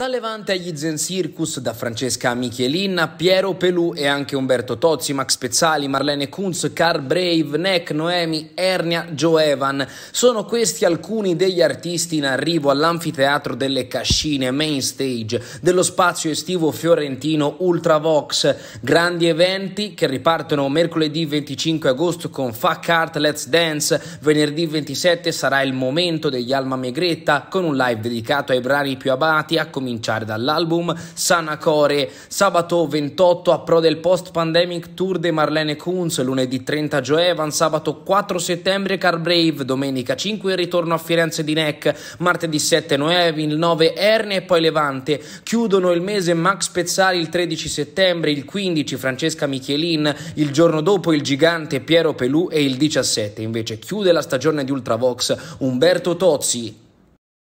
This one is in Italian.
Da Levante agli Zen Circus, da Francesca Michelin a Piero Pelù e anche Umberto Tozzi, Max Pezzali, Marlene Kunz, Car Brave, Neck, Noemi, Ernia, Joe Evan. Sono questi alcuni degli artisti in arrivo all'anfiteatro delle Cascine, main stage, dello spazio estivo fiorentino Ultravox. Grandi eventi che ripartono mercoledì 25 agosto con Fuck Art Let's Dance, venerdì 27 sarà il momento degli Alma Megretta con un live dedicato ai brani più abati a cominciare cominciare dall'album Sanacore. Sabato 28 a pro del post pandemic tour de Marlene Kunz, lunedì 30 Joe sabato 4 settembre Car Brave, domenica 5 il ritorno a Firenze di Neck, martedì 7 Noevi, il 9 Erne e poi Levante. Chiudono il mese Max Pezzari il 13 settembre, il 15 Francesca Michelin, il giorno dopo il gigante Piero Pelù e il 17 invece chiude la stagione di Ultravox Umberto Tozzi.